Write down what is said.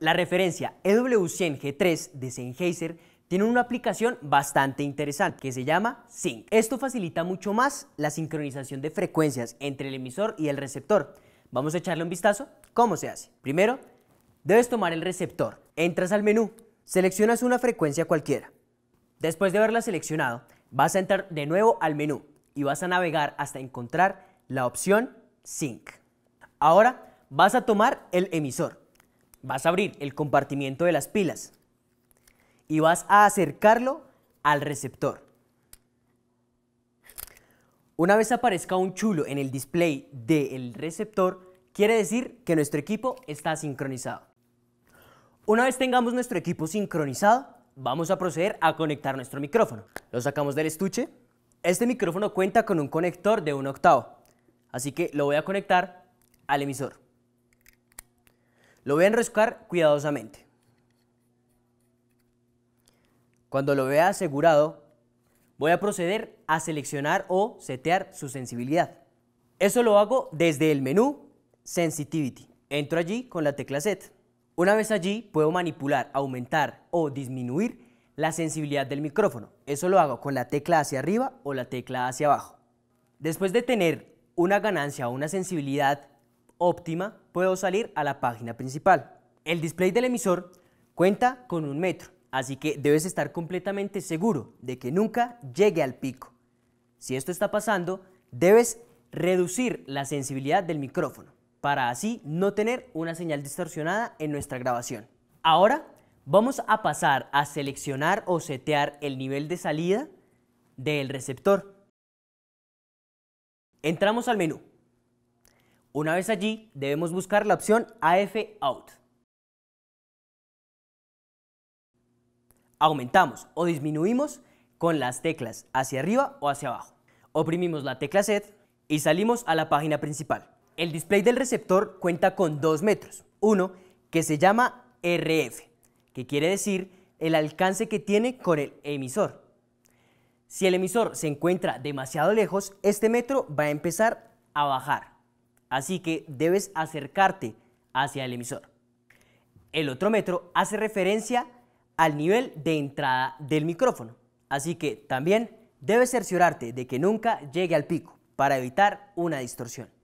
La referencia EW100G3 de Sennheiser tiene una aplicación bastante interesante que se llama Sync. Esto facilita mucho más la sincronización de frecuencias entre el emisor y el receptor. Vamos a echarle un vistazo cómo se hace. Primero, debes tomar el receptor. Entras al menú, seleccionas una frecuencia cualquiera. Después de haberla seleccionado, vas a entrar de nuevo al menú y vas a navegar hasta encontrar la opción Sync. Ahora vas a tomar el emisor vas a abrir el compartimiento de las pilas y vas a acercarlo al receptor. Una vez aparezca un chulo en el display del receptor, quiere decir que nuestro equipo está sincronizado. Una vez tengamos nuestro equipo sincronizado, vamos a proceder a conectar nuestro micrófono. Lo sacamos del estuche. Este micrófono cuenta con un conector de un octavo, así que lo voy a conectar al emisor. Lo voy a enroscar cuidadosamente. Cuando lo vea asegurado, voy a proceder a seleccionar o setear su sensibilidad. Eso lo hago desde el menú Sensitivity. Entro allí con la tecla Set. Una vez allí, puedo manipular, aumentar o disminuir la sensibilidad del micrófono. Eso lo hago con la tecla hacia arriba o la tecla hacia abajo. Después de tener una ganancia o una sensibilidad óptima, puedo salir a la página principal. El display del emisor cuenta con un metro, así que debes estar completamente seguro de que nunca llegue al pico. Si esto está pasando, debes reducir la sensibilidad del micrófono para así no tener una señal distorsionada en nuestra grabación. Ahora vamos a pasar a seleccionar o setear el nivel de salida del receptor. Entramos al menú una vez allí, debemos buscar la opción AF Out. Aumentamos o disminuimos con las teclas hacia arriba o hacia abajo. Oprimimos la tecla set y salimos a la página principal. El display del receptor cuenta con dos metros. Uno que se llama RF, que quiere decir el alcance que tiene con el emisor. Si el emisor se encuentra demasiado lejos, este metro va a empezar a bajar así que debes acercarte hacia el emisor. El otro metro hace referencia al nivel de entrada del micrófono, así que también debes cerciorarte de que nunca llegue al pico para evitar una distorsión.